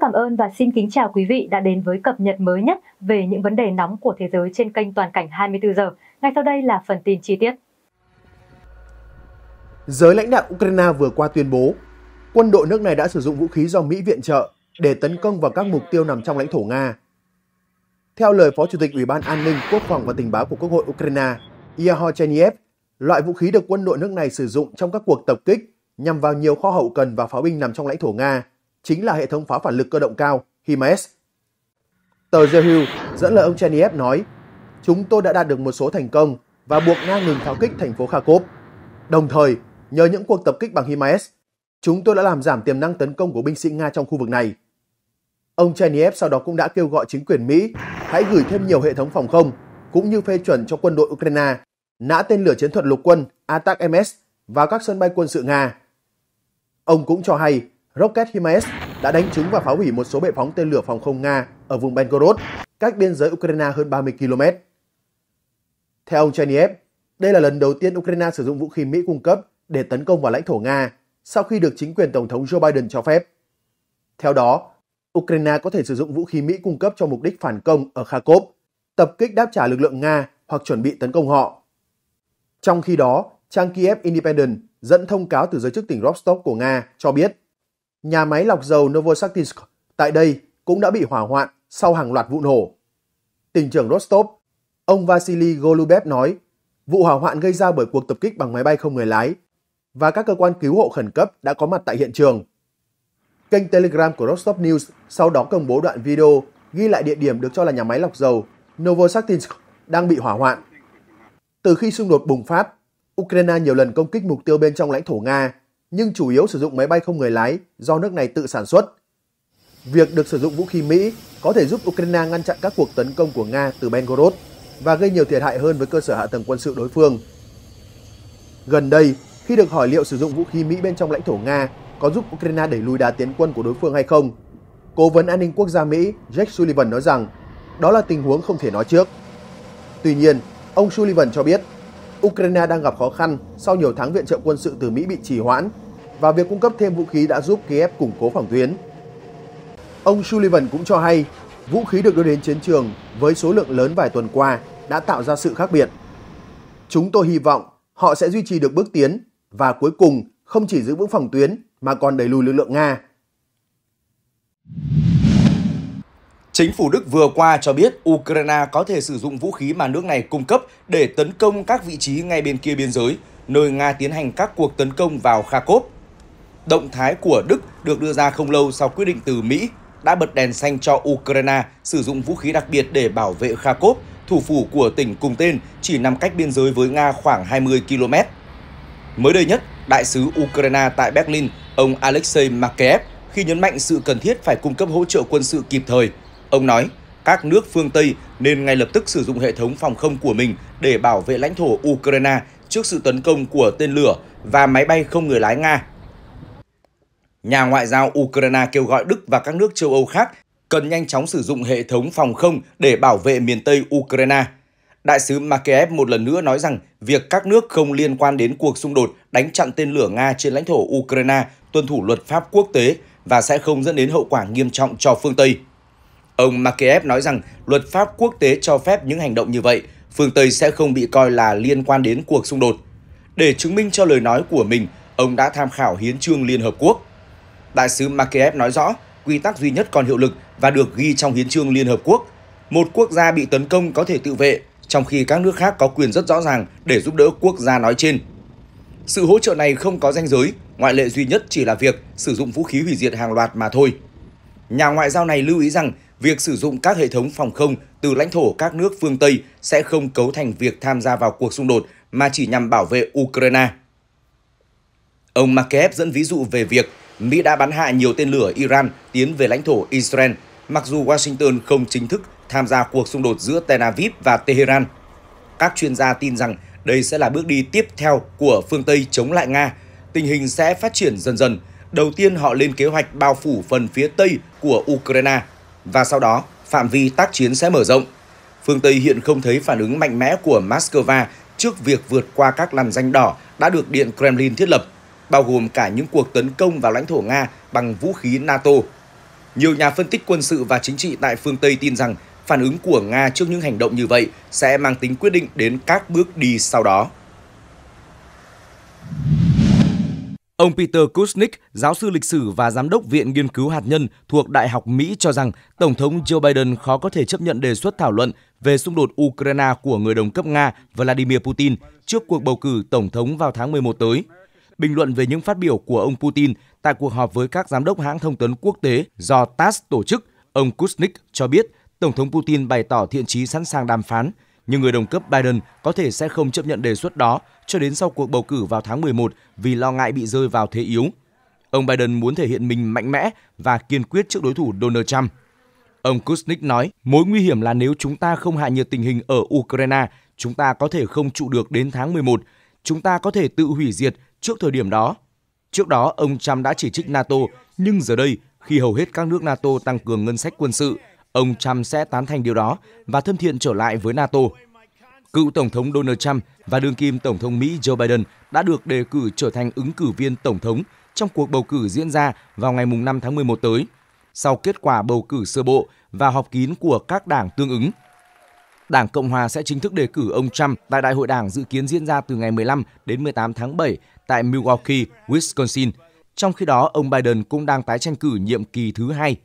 Rất cảm ơn và xin kính chào quý vị đã đến với cập nhật mới nhất về những vấn đề nóng của thế giới trên kênh Toàn cảnh 24 giờ. Ngay sau đây là phần tin chi tiết. Giới lãnh đạo Ukraine vừa qua tuyên bố, quân đội nước này đã sử dụng vũ khí do Mỹ viện trợ để tấn công vào các mục tiêu nằm trong lãnh thổ Nga. Theo lời Phó Chủ tịch Ủy ban An ninh, Quốc phòng và Tình báo của Quốc hội Ukraine, Yahor Cheniev, loại vũ khí được quân đội nước này sử dụng trong các cuộc tập kích nhằm vào nhiều kho hậu cần và pháo binh nằm trong lãnh thổ Nga chính là hệ thống pháo phản lực cơ động cao HIMARS. Tờ The Hill dẫn lời ông Cherniev nói, chúng tôi đã đạt được một số thành công và buộc Nga ngừng pháo kích thành phố Kharkov. Đồng thời, nhờ những cuộc tập kích bằng HIMARS, chúng tôi đã làm giảm tiềm năng tấn công của binh sĩ Nga trong khu vực này. Ông Cherniev sau đó cũng đã kêu gọi chính quyền Mỹ hãy gửi thêm nhiều hệ thống phòng không, cũng như phê chuẩn cho quân đội Ukraine nã tên lửa chiến thuật lục quân Atak-MS vào các sân bay quân sự Nga. Ông cũng cho hay Rocket Himaes đã đánh trúng và phá hủy một số bệ phóng tên lửa phòng không Nga ở vùng Belgorod, cách biên giới Ukraine hơn 30 km. Theo ông Cherniev, đây là lần đầu tiên Ukraine sử dụng vũ khí Mỹ cung cấp để tấn công vào lãnh thổ Nga sau khi được chính quyền Tổng thống Joe Biden cho phép. Theo đó, Ukraine có thể sử dụng vũ khí Mỹ cung cấp cho mục đích phản công ở Kharkov, tập kích đáp trả lực lượng Nga hoặc chuẩn bị tấn công họ. Trong khi đó, trang Kiev Independent dẫn thông cáo từ giới chức tỉnh Rostov của Nga cho biết Nhà máy lọc dầu Novosaktinsk tại đây cũng đã bị hỏa hoạn sau hàng loạt vụ nổ. Tỉnh trưởng Rostov, ông Vasily Golubev nói, vụ hỏa hoạn gây ra bởi cuộc tập kích bằng máy bay không người lái và các cơ quan cứu hộ khẩn cấp đã có mặt tại hiện trường. Kênh Telegram của Rostov News sau đó công bố đoạn video ghi lại địa điểm được cho là nhà máy lọc dầu Novosaktinsk đang bị hỏa hoạn. Từ khi xung đột bùng phát, Ukraine nhiều lần công kích mục tiêu bên trong lãnh thổ Nga nhưng chủ yếu sử dụng máy bay không người lái do nước này tự sản xuất. Việc được sử dụng vũ khí Mỹ có thể giúp Ukraine ngăn chặn các cuộc tấn công của Nga từ Belgorod và gây nhiều thiệt hại hơn với cơ sở hạ tầng quân sự đối phương. Gần đây, khi được hỏi liệu sử dụng vũ khí Mỹ bên trong lãnh thổ Nga có giúp Ukraine đẩy lùi đá tiến quân của đối phương hay không, Cố vấn an ninh quốc gia Mỹ Jake Sullivan nói rằng đó là tình huống không thể nói trước. Tuy nhiên, ông Sullivan cho biết Ukraine đang gặp khó khăn sau nhiều tháng viện trợ quân sự từ Mỹ bị trì hoãn và việc cung cấp thêm vũ khí đã giúp Kiev củng cố phòng tuyến. Ông Sullivan cũng cho hay vũ khí được đưa đến chiến trường với số lượng lớn vài tuần qua đã tạo ra sự khác biệt. Chúng tôi hy vọng họ sẽ duy trì được bước tiến và cuối cùng không chỉ giữ vững phòng tuyến mà còn đẩy lùi lực lượng Nga. Chính phủ Đức vừa qua cho biết Ukraine có thể sử dụng vũ khí mà nước này cung cấp để tấn công các vị trí ngay bên kia biên giới, nơi Nga tiến hành các cuộc tấn công vào Kharkov. Động thái của Đức được đưa ra không lâu sau quyết định từ Mỹ đã bật đèn xanh cho Ukraine sử dụng vũ khí đặc biệt để bảo vệ Kharkov, thủ phủ của tỉnh cùng tên, chỉ nằm cách biên giới với Nga khoảng 20 km. Mới đây nhất, đại sứ Ukraine tại Berlin, ông Alexei Makeev, khi nhấn mạnh sự cần thiết phải cung cấp hỗ trợ quân sự kịp thời Ông nói, các nước phương Tây nên ngay lập tức sử dụng hệ thống phòng không của mình để bảo vệ lãnh thổ Ukraine trước sự tấn công của tên lửa và máy bay không người lái Nga. Nhà ngoại giao Ukraine kêu gọi Đức và các nước châu Âu khác cần nhanh chóng sử dụng hệ thống phòng không để bảo vệ miền Tây Ukraine. Đại sứ Makeev một lần nữa nói rằng việc các nước không liên quan đến cuộc xung đột đánh chặn tên lửa Nga trên lãnh thổ Ukraine tuân thủ luật pháp quốc tế và sẽ không dẫn đến hậu quả nghiêm trọng cho phương Tây. Ông Makayev nói rằng luật pháp quốc tế cho phép những hành động như vậy, phương Tây sẽ không bị coi là liên quan đến cuộc xung đột. Để chứng minh cho lời nói của mình, ông đã tham khảo hiến trương Liên Hợp Quốc. Đại sứ Makayev nói rõ, quy tắc duy nhất còn hiệu lực và được ghi trong hiến trương Liên Hợp Quốc. Một quốc gia bị tấn công có thể tự vệ, trong khi các nước khác có quyền rất rõ ràng để giúp đỡ quốc gia nói trên. Sự hỗ trợ này không có danh giới, ngoại lệ duy nhất chỉ là việc sử dụng vũ khí hủy diệt hàng loạt mà thôi. Nhà ngoại giao này lưu ý rằng việc sử dụng các hệ thống phòng không từ lãnh thổ các nước phương Tây sẽ không cấu thành việc tham gia vào cuộc xung đột mà chỉ nhằm bảo vệ Ukraine. Ông Makeev dẫn ví dụ về việc Mỹ đã bắn hạ nhiều tên lửa Iran tiến về lãnh thổ Israel, mặc dù Washington không chính thức tham gia cuộc xung đột giữa Tel Aviv và Tehran. Các chuyên gia tin rằng đây sẽ là bước đi tiếp theo của phương Tây chống lại Nga. Tình hình sẽ phát triển dần dần. Đầu tiên họ lên kế hoạch bao phủ phần phía Tây của Ukraine và sau đó phạm vi tác chiến sẽ mở rộng. Phương Tây hiện không thấy phản ứng mạnh mẽ của Moscow trước việc vượt qua các làn danh đỏ đã được Điện Kremlin thiết lập, bao gồm cả những cuộc tấn công vào lãnh thổ Nga bằng vũ khí NATO. Nhiều nhà phân tích quân sự và chính trị tại phương Tây tin rằng phản ứng của Nga trước những hành động như vậy sẽ mang tính quyết định đến các bước đi sau đó. Ông Peter Kuznick, giáo sư lịch sử và giám đốc Viện Nghiên cứu Hạt nhân thuộc Đại học Mỹ cho rằng Tổng thống Joe Biden khó có thể chấp nhận đề xuất thảo luận về xung đột Ukraine của người đồng cấp Nga Vladimir Putin trước cuộc bầu cử Tổng thống vào tháng 11 tới. Bình luận về những phát biểu của ông Putin tại cuộc họp với các giám đốc hãng thông tấn quốc tế do TASS tổ chức, ông Kuznick cho biết Tổng thống Putin bày tỏ thiện chí sẵn sàng đàm phán nhưng người đồng cấp Biden có thể sẽ không chấp nhận đề xuất đó cho đến sau cuộc bầu cử vào tháng 11 vì lo ngại bị rơi vào thế yếu. Ông Biden muốn thể hiện mình mạnh mẽ và kiên quyết trước đối thủ Donald Trump. Ông Kuznick nói, mối nguy hiểm là nếu chúng ta không hạ nhiệt tình hình ở Ukraine, chúng ta có thể không trụ được đến tháng 11. Chúng ta có thể tự hủy diệt trước thời điểm đó. Trước đó, ông Trump đã chỉ trích NATO, nhưng giờ đây, khi hầu hết các nước NATO tăng cường ngân sách quân sự, ông Trump sẽ tán thành điều đó và thân thiện trở lại với NATO. Cựu Tổng thống Donald Trump và đương kim Tổng thống Mỹ Joe Biden đã được đề cử trở thành ứng cử viên Tổng thống trong cuộc bầu cử diễn ra vào ngày 5 tháng 11 tới, sau kết quả bầu cử sơ bộ và họp kín của các đảng tương ứng. Đảng Cộng hòa sẽ chính thức đề cử ông Trump tại đại hội đảng dự kiến diễn ra từ ngày 15 đến 18 tháng 7 tại Milwaukee, Wisconsin. Trong khi đó, ông Biden cũng đang tái tranh cử nhiệm kỳ thứ hai –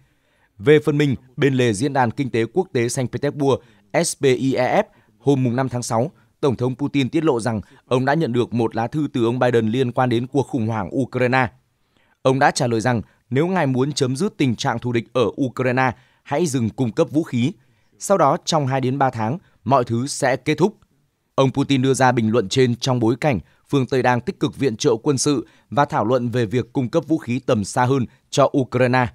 về phần mình, bên lề Diễn đàn Kinh tế Quốc tế Saint Petersburg SPIEF hôm 5 tháng 6, Tổng thống Putin tiết lộ rằng ông đã nhận được một lá thư từ ông Biden liên quan đến cuộc khủng hoảng Ukraine. Ông đã trả lời rằng nếu ngài muốn chấm dứt tình trạng thù địch ở Ukraine, hãy dừng cung cấp vũ khí. Sau đó, trong 2 đến 3 tháng, mọi thứ sẽ kết thúc. Ông Putin đưa ra bình luận trên trong bối cảnh phương Tây đang tích cực viện trợ quân sự và thảo luận về việc cung cấp vũ khí tầm xa hơn cho Ukraine.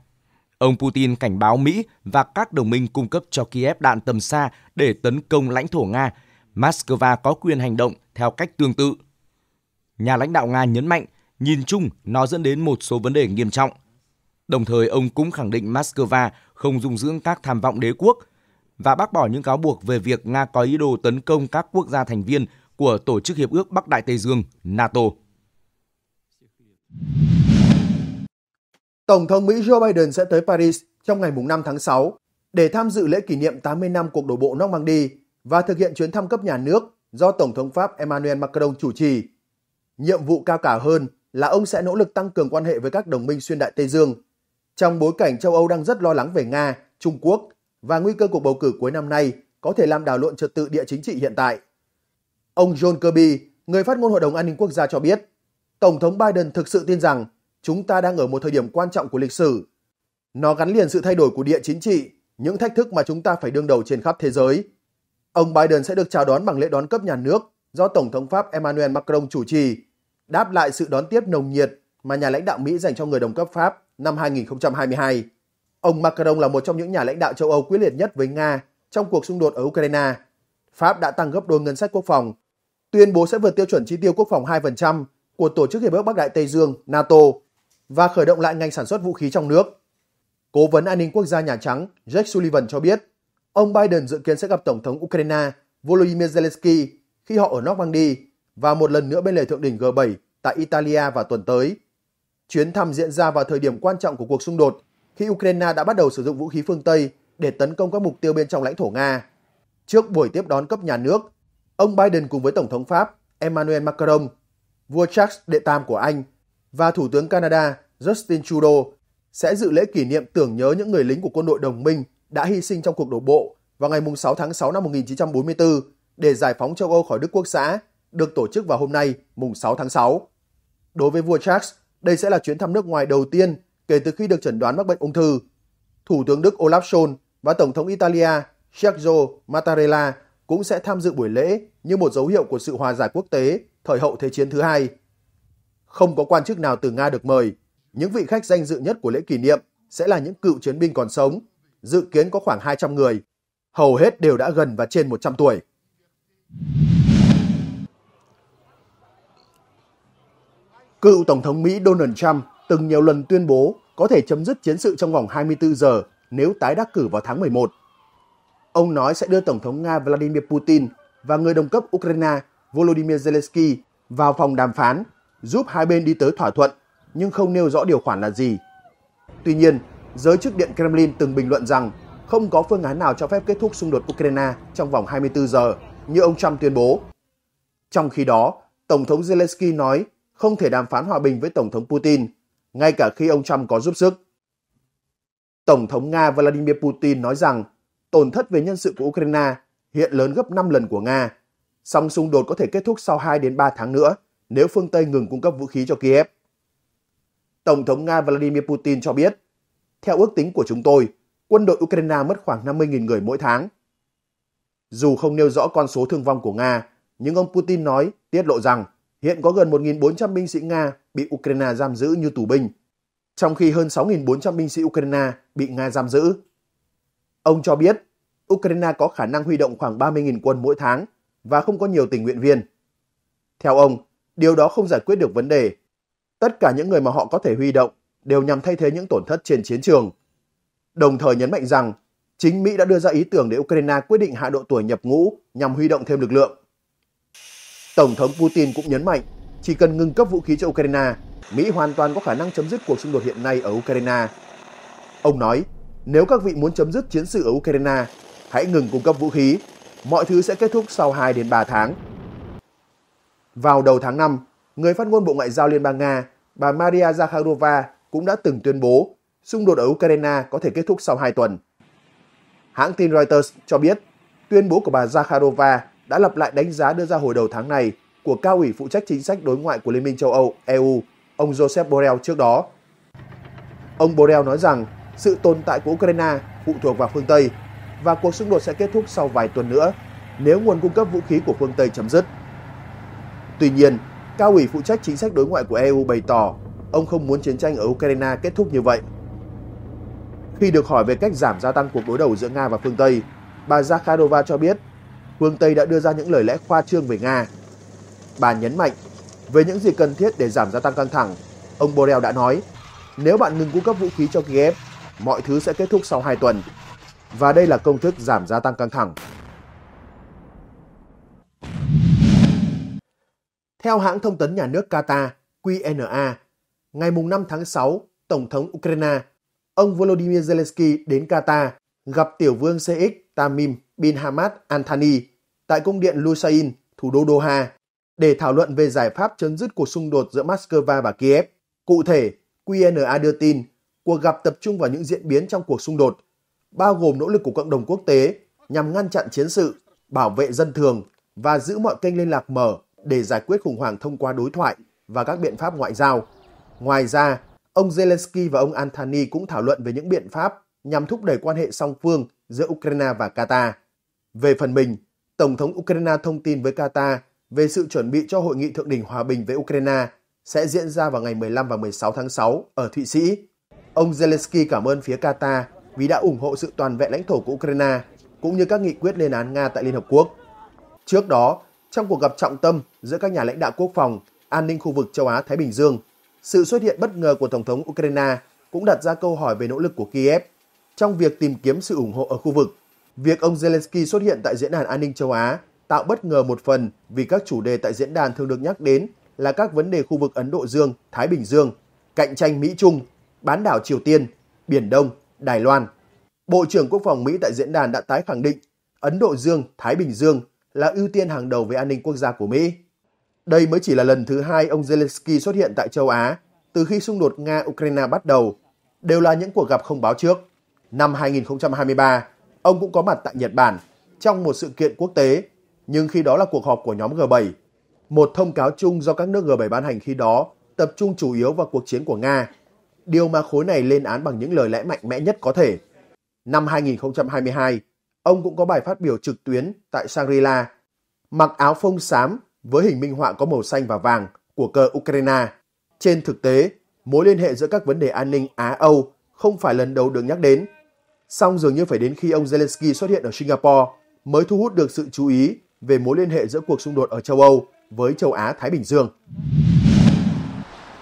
Ông Putin cảnh báo Mỹ và các đồng minh cung cấp cho Kiev đạn tầm xa để tấn công lãnh thổ Nga. Moscow có quyền hành động theo cách tương tự. Nhà lãnh đạo Nga nhấn mạnh, nhìn chung nó dẫn đến một số vấn đề nghiêm trọng. Đồng thời, ông cũng khẳng định Moscow không dung dưỡng các tham vọng đế quốc và bác bỏ những cáo buộc về việc Nga có ý đồ tấn công các quốc gia thành viên của Tổ chức Hiệp ước Bắc Đại Tây Dương, NATO. Tổng thống Mỹ Joe Biden sẽ tới Paris trong ngày 5 tháng 6 để tham dự lễ kỷ niệm 80 năm cuộc đổ bộ Normandy và thực hiện chuyến thăm cấp nhà nước do Tổng thống Pháp Emmanuel Macron chủ trì. Nhiệm vụ cao cả hơn là ông sẽ nỗ lực tăng cường quan hệ với các đồng minh xuyên đại Tây Dương trong bối cảnh châu Âu đang rất lo lắng về Nga, Trung Quốc và nguy cơ cuộc bầu cử cuối năm nay có thể làm đảo lộn trật tự địa chính trị hiện tại. Ông John Kirby, người phát ngôn Hội đồng An ninh Quốc gia cho biết, Tổng thống Biden thực sự tin rằng chúng ta đang ở một thời điểm quan trọng của lịch sử. Nó gắn liền sự thay đổi của địa chính trị, những thách thức mà chúng ta phải đương đầu trên khắp thế giới. Ông Biden sẽ được chào đón bằng lễ đón cấp nhà nước do Tổng thống Pháp Emmanuel Macron chủ trì, đáp lại sự đón tiếp nồng nhiệt mà nhà lãnh đạo Mỹ dành cho người đồng cấp Pháp năm 2022. Ông Macron là một trong những nhà lãnh đạo châu Âu quyết liệt nhất với Nga trong cuộc xung đột ở Ukraine. Pháp đã tăng gấp đôi ngân sách quốc phòng, tuyên bố sẽ vượt tiêu chuẩn chi tiêu quốc phòng 2% của Tổ chức Hiệp ước Bắc Đại Tây Dương NATO và khởi động lại ngành sản xuất vũ khí trong nước. Cố vấn an ninh quốc gia Nhà Trắng Jake Sullivan cho biết, ông Biden dự kiến sẽ gặp Tổng thống Ukraine Volodymyr Zelensky khi họ ở Normandy và một lần nữa bên lề thượng đỉnh G7 tại Italia vào tuần tới. Chuyến thăm diễn ra vào thời điểm quan trọng của cuộc xung đột khi Ukraine đã bắt đầu sử dụng vũ khí phương Tây để tấn công các mục tiêu bên trong lãnh thổ Nga. Trước buổi tiếp đón cấp nhà nước, ông Biden cùng với Tổng thống Pháp Emmanuel Macron, vua Charles đệ tam của Anh và Thủ tướng Canada Justin Trudeau sẽ dự lễ kỷ niệm tưởng nhớ những người lính của quân đội đồng minh đã hy sinh trong cuộc đổ bộ vào ngày 6 tháng 6 năm 1944 để giải phóng châu Âu khỏi Đức Quốc xã, được tổ chức vào hôm nay, mùng 6 tháng 6. Đối với vua Charles, đây sẽ là chuyến thăm nước ngoài đầu tiên kể từ khi được chẩn đoán mắc bệnh ung thư. Thủ tướng Đức Olaf Scholz và Tổng thống Italia Sergio Mattarella cũng sẽ tham dự buổi lễ như một dấu hiệu của sự hòa giải quốc tế thời hậu Thế chiến thứ hai không có quan chức nào từ Nga được mời. Những vị khách danh dự nhất của lễ kỷ niệm sẽ là những cựu chiến binh còn sống, dự kiến có khoảng 200 người, hầu hết đều đã gần và trên 100 tuổi. Cựu Tổng thống Mỹ Donald Trump từng nhiều lần tuyên bố có thể chấm dứt chiến sự trong vòng 24 giờ nếu tái đắc cử vào tháng 11. Ông nói sẽ đưa Tổng thống Nga Vladimir Putin và người đồng cấp Ukraine Volodymyr Zelensky vào phòng đàm phán giúp hai bên đi tới thỏa thuận nhưng không nêu rõ điều khoản là gì. Tuy nhiên, giới chức Điện Kremlin từng bình luận rằng không có phương án nào cho phép kết thúc xung đột Ukraine trong vòng 24 giờ như ông Trump tuyên bố. Trong khi đó, Tổng thống Zelensky nói không thể đàm phán hòa bình với Tổng thống Putin, ngay cả khi ông Trump có giúp sức. Tổng thống Nga Vladimir Putin nói rằng tổn thất về nhân sự của Ukraine hiện lớn gấp 5 lần của Nga, song xung đột có thể kết thúc sau 2 đến 3 tháng nữa nếu phương Tây ngừng cung cấp vũ khí cho Kiev. Tổng thống Nga Vladimir Putin cho biết, theo ước tính của chúng tôi, quân đội Ukraine mất khoảng 50.000 người mỗi tháng. Dù không nêu rõ con số thương vong của Nga, nhưng ông Putin nói tiết lộ rằng hiện có gần 1.400 binh sĩ Nga bị Ukraine giam giữ như tù binh, trong khi hơn 6.400 binh sĩ Ukraine bị Nga giam giữ. Ông cho biết Ukraine có khả năng huy động khoảng 30.000 quân mỗi tháng và không có nhiều tình nguyện viên. Theo ông, điều đó không giải quyết được vấn đề. Tất cả những người mà họ có thể huy động đều nhằm thay thế những tổn thất trên chiến trường. Đồng thời nhấn mạnh rằng, chính Mỹ đã đưa ra ý tưởng để Ukraine quyết định hạ độ tuổi nhập ngũ nhằm huy động thêm lực lượng. Tổng thống Putin cũng nhấn mạnh, chỉ cần ngừng cấp vũ khí cho Ukraine, Mỹ hoàn toàn có khả năng chấm dứt cuộc xung đột hiện nay ở Ukraine. Ông nói, nếu các vị muốn chấm dứt chiến sự ở Ukraine, hãy ngừng cung cấp vũ khí. Mọi thứ sẽ kết thúc sau 2 đến 3 tháng vào đầu tháng 5, người phát ngôn Bộ Ngoại giao Liên bang Nga, bà Maria Zakharova cũng đã từng tuyên bố xung đột ở Ukraine có thể kết thúc sau 2 tuần. Hãng tin Reuters cho biết, tuyên bố của bà Zakharova đã lập lại đánh giá đưa ra hồi đầu tháng này của cao ủy phụ trách chính sách đối ngoại của Liên minh châu Âu EU, ông Joseph Borrell trước đó. Ông Borrell nói rằng sự tồn tại của Ukraine phụ thuộc vào phương Tây và cuộc xung đột sẽ kết thúc sau vài tuần nữa nếu nguồn cung cấp vũ khí của phương Tây chấm dứt. Tuy nhiên, cao ủy phụ trách chính sách đối ngoại của EU bày tỏ ông không muốn chiến tranh ở Ukraine kết thúc như vậy. Khi được hỏi về cách giảm gia tăng cuộc đối đầu giữa Nga và phương Tây, bà Zakharova cho biết phương Tây đã đưa ra những lời lẽ khoa trương về Nga. Bà nhấn mạnh, về những gì cần thiết để giảm gia tăng căng thẳng, ông Borrell đã nói, nếu bạn ngừng cung cấp vũ khí cho Kiev, mọi thứ sẽ kết thúc sau 2 tuần. Và đây là công thức giảm gia tăng căng thẳng. Theo hãng thông tấn nhà nước Qatar QNA, ngày 5 tháng 6, Tổng thống Ukraine, ông Volodymyr Zelensky đến Qatar gặp tiểu vương CX Tamim bin Hamad Al Thani tại cung điện Lusail, thủ đô Doha, để thảo luận về giải pháp chấm dứt cuộc xung đột giữa Moscow và Kiev. Cụ thể, QNA đưa tin cuộc gặp tập trung vào những diễn biến trong cuộc xung đột, bao gồm nỗ lực của cộng đồng quốc tế nhằm ngăn chặn chiến sự, bảo vệ dân thường và giữ mọi kênh liên lạc mở để giải quyết khủng hoảng thông qua đối thoại và các biện pháp ngoại giao. Ngoài ra, ông Zelensky và ông Antony cũng thảo luận về những biện pháp nhằm thúc đẩy quan hệ song phương giữa Ukraine và Qatar. Về phần mình, Tổng thống Ukraine thông tin với Qatar về sự chuẩn bị cho hội nghị thượng đỉnh hòa bình với Ukraine sẽ diễn ra vào ngày 15 và 16 tháng 6 ở Thụy Sĩ. Ông Zelensky cảm ơn phía Qatar vì đã ủng hộ sự toàn vẹn lãnh thổ của Ukraine cũng như các nghị quyết lên án Nga tại Liên Hợp Quốc. Trước đó, trong cuộc gặp trọng tâm giữa các nhà lãnh đạo quốc phòng, an ninh khu vực châu Á-Thái Bình Dương, sự xuất hiện bất ngờ của Tổng thống Ukraine cũng đặt ra câu hỏi về nỗ lực của Kiev trong việc tìm kiếm sự ủng hộ ở khu vực. Việc ông Zelensky xuất hiện tại Diễn đàn An ninh châu Á tạo bất ngờ một phần vì các chủ đề tại diễn đàn thường được nhắc đến là các vấn đề khu vực Ấn Độ Dương, Thái Bình Dương, cạnh tranh Mỹ-Trung, bán đảo Triều Tiên, Biển Đông, Đài Loan. Bộ trưởng Quốc phòng Mỹ tại diễn đàn đã tái khẳng định Ấn Độ Dương, Thái Bình Dương là ưu tiên hàng đầu về an ninh quốc gia của Mỹ. Đây mới chỉ là lần thứ hai ông Zelensky xuất hiện tại châu Á từ khi xung đột Nga-Ukraine bắt đầu, đều là những cuộc gặp không báo trước. Năm 2023, ông cũng có mặt tại Nhật Bản trong một sự kiện quốc tế, nhưng khi đó là cuộc họp của nhóm G7. Một thông cáo chung do các nước G7 ban hành khi đó tập trung chủ yếu vào cuộc chiến của Nga, điều mà khối này lên án bằng những lời lẽ mạnh mẽ nhất có thể. Năm 2022, ông cũng có bài phát biểu trực tuyến tại Shangri-La, mặc áo phông xám với hình minh họa có màu xanh và vàng của cờ Ukraine. Trên thực tế, mối liên hệ giữa các vấn đề an ninh Á-Âu không phải lần đầu được nhắc đến. Song dường như phải đến khi ông Zelensky xuất hiện ở Singapore mới thu hút được sự chú ý về mối liên hệ giữa cuộc xung đột ở châu Âu với châu Á-Thái Bình Dương.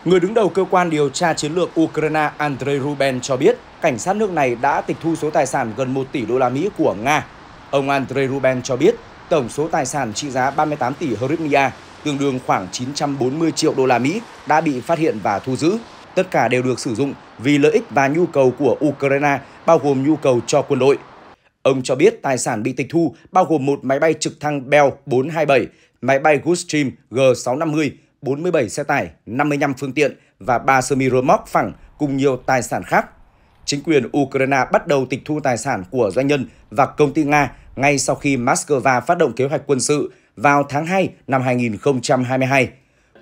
Người đứng đầu cơ quan điều tra chiến lược Ukraine Andrei Ruben cho biết cảnh sát nước này đã tịch thu số tài sản gần 1 tỷ đô la Mỹ của Nga. Ông Andrei Ruben cho biết tổng số tài sản trị giá 38 tỷ hryvnia, tương đương khoảng 940 triệu đô la Mỹ đã bị phát hiện và thu giữ. Tất cả đều được sử dụng vì lợi ích và nhu cầu của Ukraine, bao gồm nhu cầu cho quân đội. Ông cho biết tài sản bị tịch thu bao gồm một máy bay trực thăng Bell 427, máy bay Gulfstream G650, 47 xe tải, 55 phương tiện và 3 semi mi rơ móc phẳng cùng nhiều tài sản khác. Chính quyền Ukraine bắt đầu tịch thu tài sản của doanh nhân và công ty Nga ngay sau khi Moscow phát động kế hoạch quân sự vào tháng 2 năm 2022.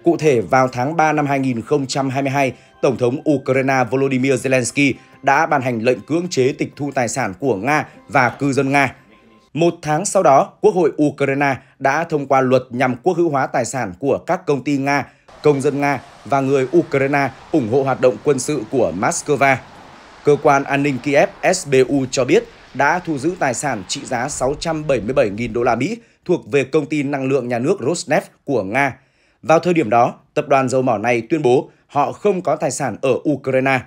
Cụ thể, vào tháng 3 năm 2022, Tổng thống Ukraine Volodymyr Zelensky đã ban hành lệnh cưỡng chế tịch thu tài sản của Nga và cư dân Nga – một tháng sau đó, Quốc hội Ukraine đã thông qua luật nhằm quốc hữu hóa tài sản của các công ty Nga, công dân Nga và người Ukraine ủng hộ hoạt động quân sự của Moscow. Cơ quan an ninh Kiev SBU cho biết đã thu giữ tài sản trị giá 677.000 đô la Mỹ thuộc về công ty năng lượng nhà nước Rosneft của Nga. Vào thời điểm đó, tập đoàn dầu mỏ này tuyên bố họ không có tài sản ở Ukraine.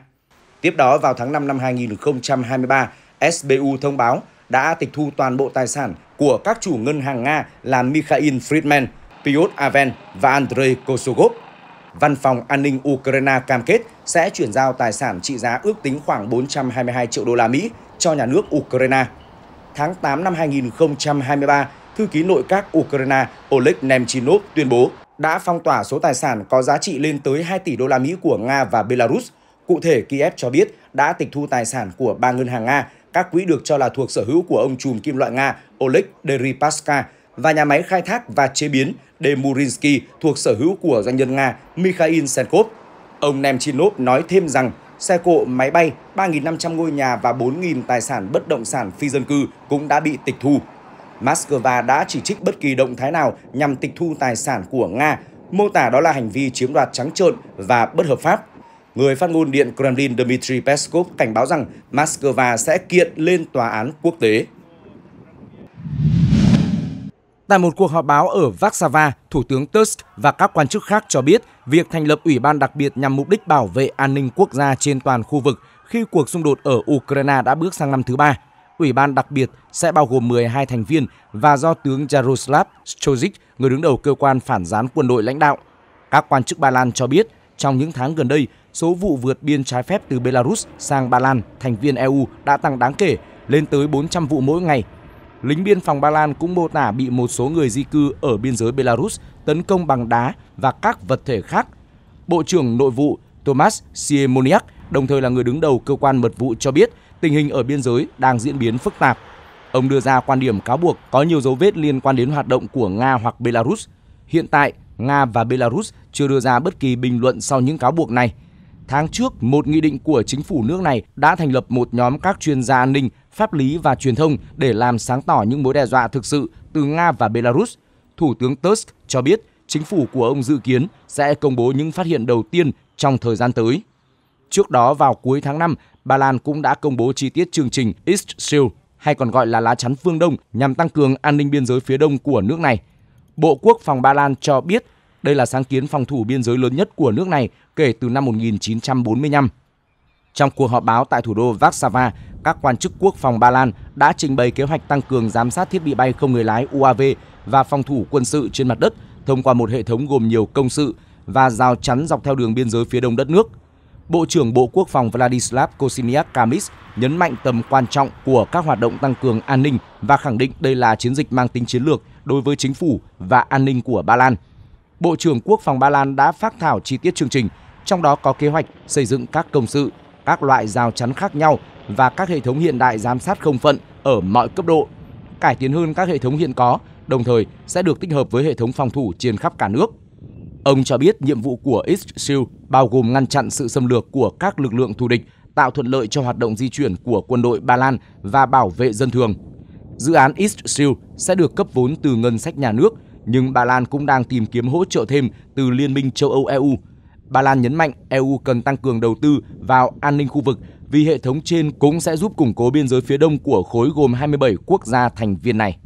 Tiếp đó, vào tháng 5 năm 2023, SBU thông báo đã tịch thu toàn bộ tài sản của các chủ ngân hàng Nga là Mikhail Friedman, Piotr Aven và Andrei Kosogov. Văn phòng an ninh Ukraine cam kết sẽ chuyển giao tài sản trị giá ước tính khoảng 422 triệu đô la Mỹ cho nhà nước Ukraine. Tháng 8 năm 2023, thư ký nội các Ukraine Oleg Nemchinov tuyên bố đã phong tỏa số tài sản có giá trị lên tới 2 tỷ đô la Mỹ của Nga và Belarus. Cụ thể, Kiev cho biết đã tịch thu tài sản của ba ngân hàng Nga các quỹ được cho là thuộc sở hữu của ông trùm kim loại Nga Oleg Deripaska và nhà máy khai thác và chế biến Demurinsky thuộc sở hữu của doanh nhân Nga Mikhail Senkov. Ông Nemchinov nói thêm rằng xe cộ, máy bay, 3.500 ngôi nhà và 4.000 tài sản bất động sản phi dân cư cũng đã bị tịch thu. Moscow đã chỉ trích bất kỳ động thái nào nhằm tịch thu tài sản của Nga, mô tả đó là hành vi chiếm đoạt trắng trợn và bất hợp pháp. Người phát ngôn Điện Kremlin Dmitry Peskov cảnh báo rằng Moscow sẽ kiện lên tòa án quốc tế. Tại một cuộc họp báo ở Warsaw, Thủ tướng Tusk và các quan chức khác cho biết việc thành lập ủy ban đặc biệt nhằm mục đích bảo vệ an ninh quốc gia trên toàn khu vực khi cuộc xung đột ở Ukraine đã bước sang năm thứ ba. Ủy ban đặc biệt sẽ bao gồm 12 thành viên và do tướng Jaroslav Stojic, người đứng đầu cơ quan phản gián quân đội lãnh đạo. Các quan chức Ba Lan cho biết, trong những tháng gần đây, số vụ vượt biên trái phép từ Belarus sang Ba Lan, thành viên EU đã tăng đáng kể, lên tới 400 vụ mỗi ngày. Lính biên phòng Ba Lan cũng mô tả bị một số người di cư ở biên giới Belarus tấn công bằng đá và các vật thể khác. Bộ trưởng Nội vụ Thomas Siemoniak, đồng thời là người đứng đầu cơ quan mật vụ cho biết tình hình ở biên giới đang diễn biến phức tạp. Ông đưa ra quan điểm cáo buộc có nhiều dấu vết liên quan đến hoạt động của Nga hoặc Belarus. Hiện tại, Nga và Belarus chưa đưa ra bất kỳ bình luận sau những cáo buộc này – Tháng trước, một nghị định của chính phủ nước này đã thành lập một nhóm các chuyên gia an ninh, pháp lý và truyền thông để làm sáng tỏ những mối đe dọa thực sự từ Nga và Belarus. Thủ tướng Tusk cho biết chính phủ của ông dự kiến sẽ công bố những phát hiện đầu tiên trong thời gian tới. Trước đó vào cuối tháng 5, Ba Lan cũng đã công bố chi tiết chương trình East Shield hay còn gọi là lá chắn phương Đông nhằm tăng cường an ninh biên giới phía đông của nước này. Bộ Quốc phòng Ba Lan cho biết đây là sáng kiến phòng thủ biên giới lớn nhất của nước này kể từ năm 1945. Trong cuộc họp báo tại thủ đô Warsaw, các quan chức quốc phòng Ba Lan đã trình bày kế hoạch tăng cường giám sát thiết bị bay không người lái UAV và phòng thủ quân sự trên mặt đất thông qua một hệ thống gồm nhiều công sự và rào chắn dọc theo đường biên giới phía đông đất nước. Bộ trưởng Bộ Quốc phòng Vladislav Kosiniak Kamis nhấn mạnh tầm quan trọng của các hoạt động tăng cường an ninh và khẳng định đây là chiến dịch mang tính chiến lược đối với chính phủ và an ninh của Ba Lan – Bộ trưởng Quốc phòng Ba Lan đã phát thảo chi tiết chương trình, trong đó có kế hoạch xây dựng các công sự, các loại rào chắn khác nhau và các hệ thống hiện đại giám sát không phận ở mọi cấp độ, cải tiến hơn các hệ thống hiện có, đồng thời sẽ được tích hợp với hệ thống phòng thủ trên khắp cả nước. Ông cho biết nhiệm vụ của ISIL bao gồm ngăn chặn sự xâm lược của các lực lượng thù địch, tạo thuận lợi cho hoạt động di chuyển của quân đội Ba Lan và bảo vệ dân thường. Dự án ISIL sẽ được cấp vốn từ ngân sách nhà nước – nhưng Ba Lan cũng đang tìm kiếm hỗ trợ thêm từ Liên minh châu Âu EU. Ba Lan nhấn mạnh EU cần tăng cường đầu tư vào an ninh khu vực vì hệ thống trên cũng sẽ giúp củng cố biên giới phía đông của khối gồm 27 quốc gia thành viên này.